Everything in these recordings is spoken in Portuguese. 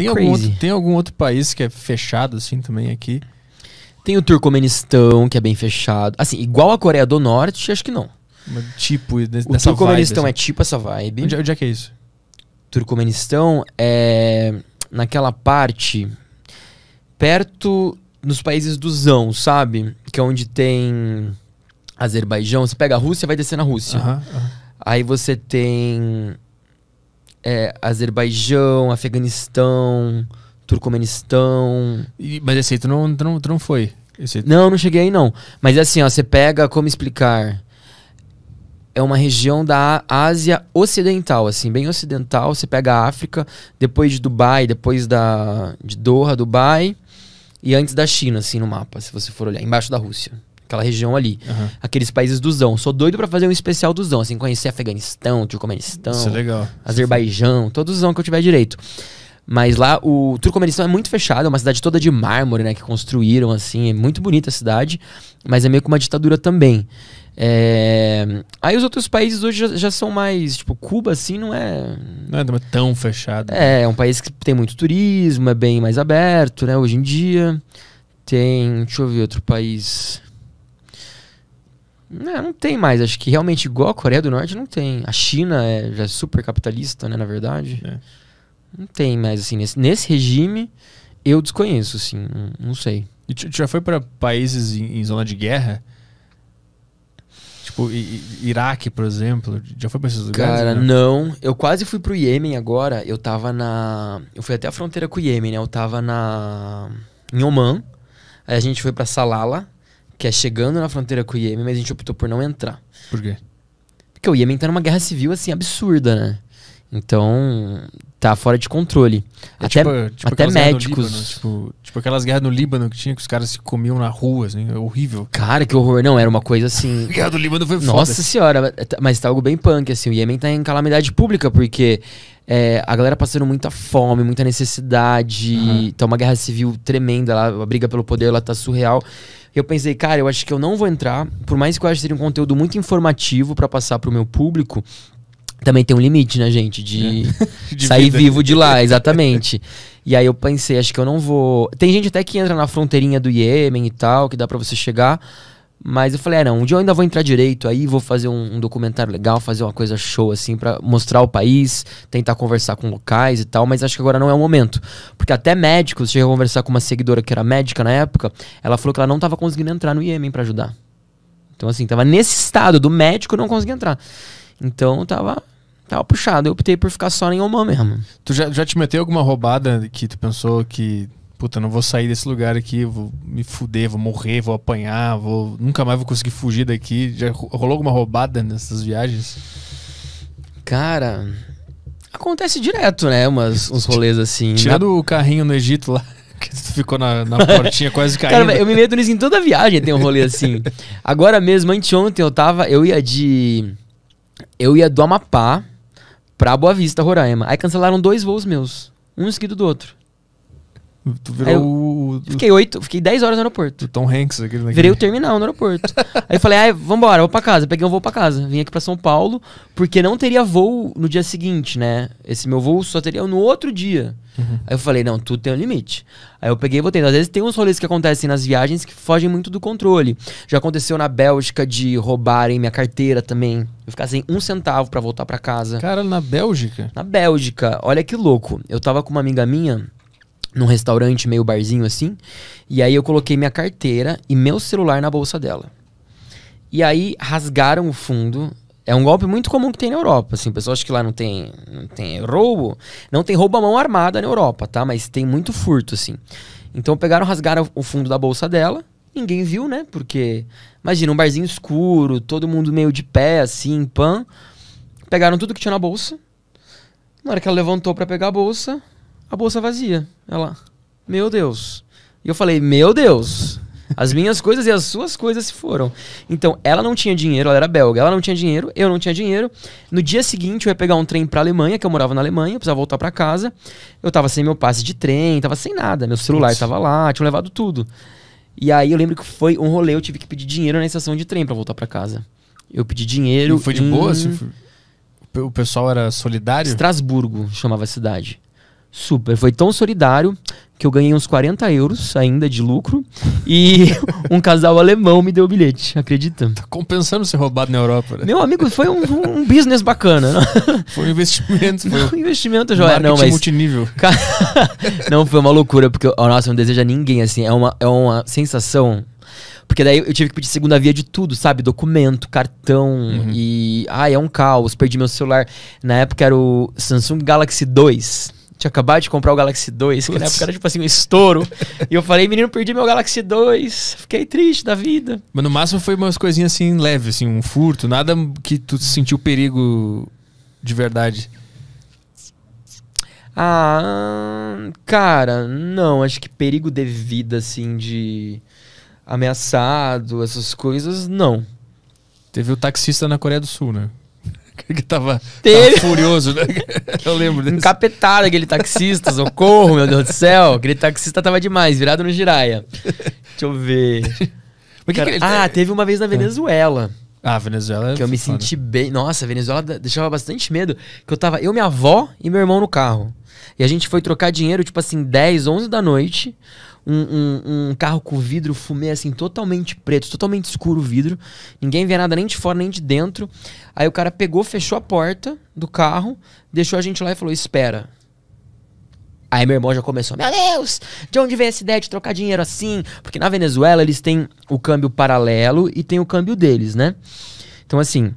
tem, é algum outro, tem algum outro país que é fechado assim também aqui? Tem o Turcomenistão, que é bem fechado. Assim, igual a Coreia do Norte, acho que não. Mas tipo, o Turcomenistão vibe, assim. é tipo essa vibe. Onde, onde é que é isso? Turcomenistão é naquela parte perto nos países do Zão, sabe? Que é onde tem Azerbaijão. Você pega a Rússia, vai descer na Rússia. Uh -huh, uh -huh. Aí você tem é, Azerbaijão, Afeganistão, Turcomenistão. E, mas esse aí tu não, tu não, tu não foi? Esse... Não, não cheguei aí não. Mas é assim, ó, você pega, como explicar? É uma região da Ásia Ocidental, assim, bem ocidental. Você pega a África, depois de Dubai, depois da, de Doha, Dubai, e antes da China, assim, no mapa, se você for olhar, embaixo da Rússia aquela região ali. Uhum. Aqueles países do Zão. Sou doido para fazer um especial do Zão, assim, conhecer Afeganistão, Turcomenistão, Isso é legal. Azerbaijão, Zão que eu tiver direito. Mas lá o Turcomenistão é muito fechado, é uma cidade toda de mármore, né? Que construíram, assim, é muito bonita a cidade, mas é meio que uma ditadura também. É... Aí os outros países hoje já, já, são mais, tipo, Cuba, assim, não é. Não é tão fechado. É, é um país que tem muito turismo, é bem mais aberto, né? Hoje em dia. Tem. Deixa eu ver outro país. Não, é, não tem mais. Acho que realmente igual a Coreia do Norte não tem. A China é, já é super capitalista, né, na verdade. É. Não tem mais, assim, nesse, nesse regime eu desconheço, assim, não, não sei. E tu, tu já foi para países em, em, zona de guerra? Tipo, I, Iraque, por exemplo, já foi pra esses lugares? Cara, não? Né? não. Eu quase fui pro Iêmen agora, eu tava na... Eu fui até a fronteira com o Iêmen, né, eu tava na... em Oman, aí a gente foi para Salala, que é chegando na fronteira com o Iêmen, mas a gente optou por não entrar. Por quê? Porque o Iêmen tá numa guerra civil, assim, absurda, né? Então, tá fora de controle. É até tipo, é tipo até médicos. Líbano, tipo, tipo, aquelas guerras no Líbano que tinha que os caras se comiam na rua, assim, é horrível. Cara, que horror. Não, era uma coisa assim. a guerra do Líbano foi foda. Nossa senhora, mas tá algo bem punk, assim. O Iêmen tá em calamidade pública, porque é, a galera passando muita fome, muita necessidade. Uhum. Tá uma guerra civil tremenda lá, a briga pelo poder lá tá surreal eu pensei, cara, eu acho que eu não vou entrar, por mais que eu ache que seria um conteúdo muito informativo para passar pro meu público, também tem um limite, né, gente? De, é. de sair vida. vivo de lá, exatamente. e aí eu pensei, acho que eu não vou. Tem gente até que entra na fronteirinha do Iêmen e tal, que dá para você chegar. Mas eu falei, ah, não, um dia eu ainda vou entrar direito aí, vou fazer um, um, documentário legal, fazer uma coisa show, assim, para mostrar o país, tentar conversar com locais e tal, mas acho que agora não é o momento. Porque até médicos, cheguei a conversar com uma seguidora que era médica na época, ela falou que ela não tava conseguindo entrar no Iêmen para ajudar. Então, assim, tava nesse estado do médico não conseguia entrar. Então, tava, tava puxado. Eu optei por ficar só em Oman mesmo. Tu já, já te meteu alguma roubada que tu pensou que puta, não vou sair desse lugar aqui, vou me fuder, vou morrer, vou apanhar, vou nunca mais vou conseguir fugir daqui. Já rolou alguma roubada nessas viagens? Cara, acontece direto, né? Umas, uns rolês assim. Né? Tirando na... o carrinho no Egito lá. Que ficou na, na portinha quase caindo. Cara, eu me meto nisso em toda viagem, tem um rolê assim. Agora mesmo, anteontem eu tava. Eu ia de. Eu ia do Amapá pra Boa Vista, Roraima. Aí cancelaram dois voos meus. Um seguido do outro. Tu virou eu, o, o, Fiquei oito, fiquei 10 horas no aeroporto. O Tom Hanks, aquele naquele. Virei o terminal no aeroporto. aí eu falei, ah, vambora, vou pra casa. peguei um voo pra casa. Vim aqui pra São Paulo, porque não teria voo no dia seguinte, né? Esse meu voo só teria no outro dia. Uhum. Aí eu falei, não, tudo tem um limite. Aí eu peguei e voltei. Às vezes tem uns rolês que acontecem nas viagens que fogem muito do controle. Já aconteceu na Bélgica de roubarem minha carteira também. Eu ficar sem um centavo para voltar para casa. Cara, na Bélgica? Na Bélgica. Olha que louco. Eu tava com uma amiga minha num restaurante, meio barzinho assim. E aí eu coloquei minha carteira e meu celular na bolsa dela. E aí rasgaram o fundo. É um golpe muito comum que tem na Europa, assim, o pessoal acha que lá não tem, não tem roubo, não tem roubo à mão armada na Europa, tá? Mas tem muito furto, assim. Então pegaram, rasgaram o fundo da bolsa dela, ninguém viu, né? Porque, imagina, um barzinho escuro, todo mundo meio de pé, assim, pan. Pegaram tudo que tinha na bolsa. Na hora que ela levantou para pegar a bolsa, a bolsa vazia. Ela, meu Deus. E eu falei, meu Deus. As minhas coisas e as suas coisas se foram. Então, ela não tinha dinheiro, ela era belga, ela não tinha dinheiro, eu não tinha dinheiro. No dia seguinte, eu ia pegar um trem pra Alemanha, que eu morava na Alemanha, precisava voltar para casa. Eu tava sem meu passe de trem, tava sem nada. Meu celular Isso. tava lá, tinham levado tudo. E aí eu lembro que foi um rolê, eu tive que pedir dinheiro na estação de trem para voltar para casa. Eu pedi dinheiro. E foi de em... boa? Assim, foi... O pessoal era solidário? Estrasburgo chamava a cidade super. Foi tão solidário que eu ganhei uns 40 euros ainda de lucro e um casal alemão me deu o bilhete, acredita? Tá compensando ser roubado na Europa, né? Meu amigo, foi um, um business bacana. Né? Foi um investimento. Foi um investimento, Joel. Não, mas... multinível. não, foi uma loucura, porque, oh, nossa, não deseja ninguém, assim, é uma, é uma sensação... Porque daí eu tive que pedir segunda via de tudo, sabe? Documento, cartão uhum. e... Ai, é um caos, perdi meu celular. Na época era o Samsung Galaxy 2 tinha acabado de comprar o Galaxy 2, Putz. que na época era tipo assim, um estouro. e eu falei, menino, perdi meu Galaxy 2. Fiquei triste da vida. Mas no máximo foi umas coisinhas assim, leve, assim, um furto, nada que tu sentiu perigo de verdade. Ah, cara, não, acho que perigo de vida, assim, de ameaçado, essas coisas, não. Teve o taxista na Coreia do Sul, né? que tava, tava furioso, né? Eu lembro desse. Encapetado aquele taxista, socorro, meu Deus do céu. Aquele taxista tava demais, virado no giraia. Deixa eu ver. Cara, ele... Ah, teve uma vez na ah. Venezuela. Ah, Venezuela. É que eu me foda. senti bem. Nossa, Venezuela deixava bastante medo. Que eu tava, eu, minha avó e meu irmão no carro. E a gente foi trocar dinheiro, tipo assim, 10, 11 da noite um, um, um, carro com vidro fumê assim, totalmente preto, totalmente escuro o vidro. Ninguém via nada nem de fora nem de dentro. Aí o cara pegou, fechou a porta do carro, deixou a gente lá e falou: Espera. Aí meu irmão já começou: Meu Deus, de onde vem essa ideia de trocar dinheiro assim? Porque na Venezuela eles têm o câmbio paralelo e tem o câmbio deles, né? Então assim,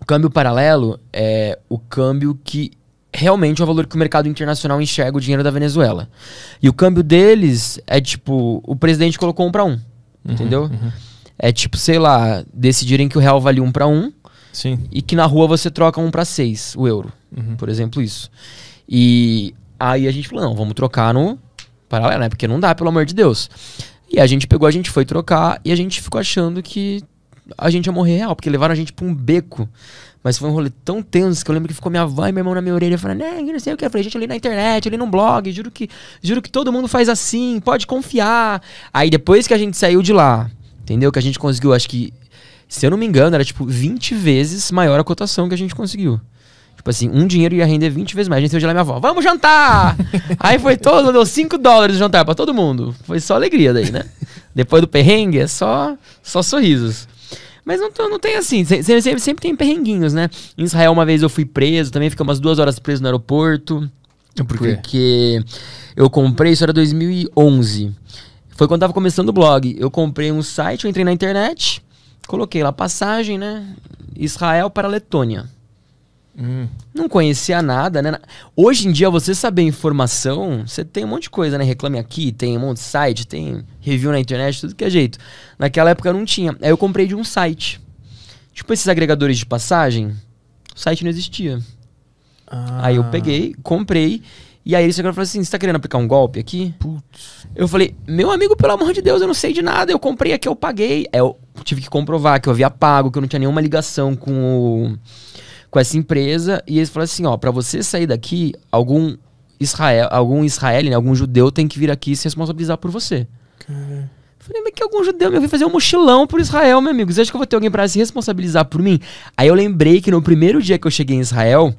o câmbio paralelo é o câmbio que realmente é o valor que o mercado internacional enxerga o dinheiro da Venezuela. E o câmbio deles é tipo, o presidente colocou um para um, uhum, entendeu? Uhum. É tipo, sei lá, decidirem que o real vale um para um Sim. e que na rua você troca um para seis, o euro, uhum. por exemplo, isso. E aí a gente falou, não, vamos trocar no paralelo, né? Porque não dá, pelo amor de Deus. E a gente pegou, a gente foi trocar e a gente ficou achando que a gente ia morrer real, porque levaram a gente pra um beco mas foi um rolê tão tenso que eu lembro que ficou minha avó e meu irmão na minha orelha falando, né, não sei o que. Eu falei, gente, eu li na internet, eu li num blog, juro que, juro que todo mundo faz assim, pode confiar. Aí depois que a gente saiu de lá, entendeu? Que a gente conseguiu, acho que, se eu não me engano, era tipo 20 vezes maior a cotação que a gente conseguiu. Tipo assim, um dinheiro ia render 20 vezes mais. A gente saiu de lá minha avó, vamos jantar! Aí foi todo, deu 5 dólares de jantar para todo mundo. Foi só alegria daí, né? Depois do perrengue, é só, só sorrisos. Mas não, não tem assim, sempre, sempre tem perrenguinhos, né? Em Israel, uma vez eu fui preso, também fiquei umas duas horas preso no aeroporto. Por quê? Porque eu comprei, isso era 2011. Foi quando tava começando o blog. Eu comprei um site, eu entrei na internet, coloquei lá passagem, né? Israel para Letônia. Hum. Não conhecia nada, né? Hoje em dia, você saber informação, você tem um monte de coisa, né? Reclame aqui, tem um monte de site, tem review na internet, tudo que é jeito. Naquela época não tinha. Aí eu comprei de um site. Tipo esses agregadores de passagem, o site não existia. Ah. Aí eu peguei, comprei. E aí ele chegou e falou assim: você tá querendo aplicar um golpe aqui? Putz. Eu falei, meu amigo, pelo amor de Deus, eu não sei de nada, eu comprei aqui, eu paguei. Aí eu tive que comprovar que eu havia pago, que eu não tinha nenhuma ligação com o com essa empresa e eles falaram assim, ó, para você sair daqui, algum Israel, algum israelense, né, algum judeu tem que vir aqui e se responsabilizar por você. Cara. Falei, mas que algum judeu meu vai fazer um mochilão por Israel, meu amigo. Você acha que eu vou ter alguém para se responsabilizar por mim? Aí eu lembrei que no primeiro dia que eu cheguei em Israel,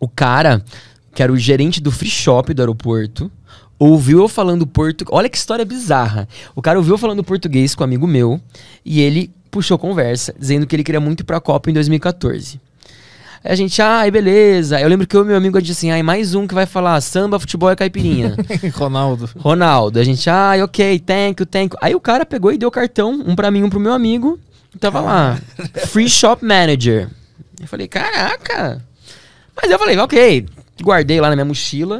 o cara, que era o gerente do free shop do aeroporto, ouviu eu falando português. Olha que história bizarra. O cara ouviu eu falando português com um amigo meu e ele puxou conversa, dizendo que ele queria muito ir pra Copa em 2014. A gente, ai, beleza. Eu lembro que o meu amigo disse assim, ai, mais um que vai falar samba, futebol e caipirinha. Ronaldo. Ronaldo. A gente, ai, ok, thank you, thank you. Aí o cara pegou e deu cartão, um pra mim, um pro meu amigo. E tava lá, free shop manager. Eu falei, caraca. Mas eu falei, ok. Guardei lá na minha mochila.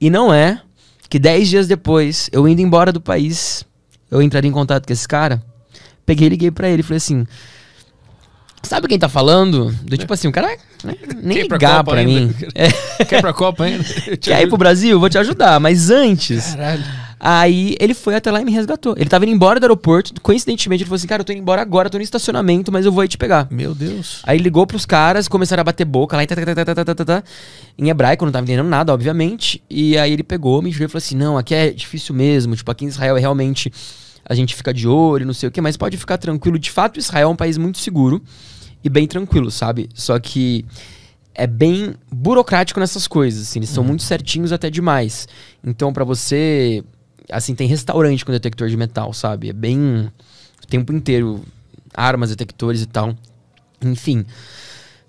E não é que dez dias depois, eu indo embora do país, eu entraria em contato com esse cara. Peguei, liguei para ele e falei assim: Sabe quem tá falando? Do né? tipo assim, o cara né, nem Quer ligar pra, pra mim. quer Quer pra Copa ainda? Quer ir pro Brasil? Vou te ajudar. Mas antes. Caralho. Aí ele foi até lá e me resgatou. Ele tava indo embora do aeroporto, coincidentemente ele falou assim: Cara, eu tô indo embora agora, tô no estacionamento, mas eu vou aí te pegar. Meu Deus. Aí ligou pros caras, começaram a bater boca lá, e tá, tá, tá, em hebraico, não tava entendendo nada, obviamente. E aí ele pegou, me jurou e falou assim: Não, aqui é difícil mesmo, tipo, aqui em Israel é realmente a gente fica de olho, não sei o quê, mas pode ficar tranquilo. De fato, Israel é um país muito seguro e bem tranquilo, sabe? Só que é bem burocrático nessas coisas, assim, eles uhum. são muito certinhos até demais. Então, para você, assim, tem restaurante com detector de metal, sabe? É bem o tempo inteiro armas, detectores e tal. Enfim.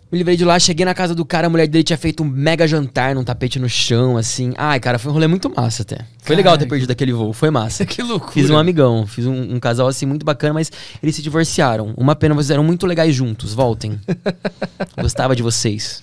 Me livrei de lá, cheguei na casa do cara, a mulher dele tinha feito um mega jantar num tapete no chão, assim. Ai, cara, foi um rolê muito massa até. Foi Caraca. legal ter perdido aquele voo, foi massa. que loucura. Fiz um amigão, fiz um, um, casal assim muito bacana, mas eles se divorciaram. Uma pena, vocês eram muito legais juntos, voltem. Gostava de vocês.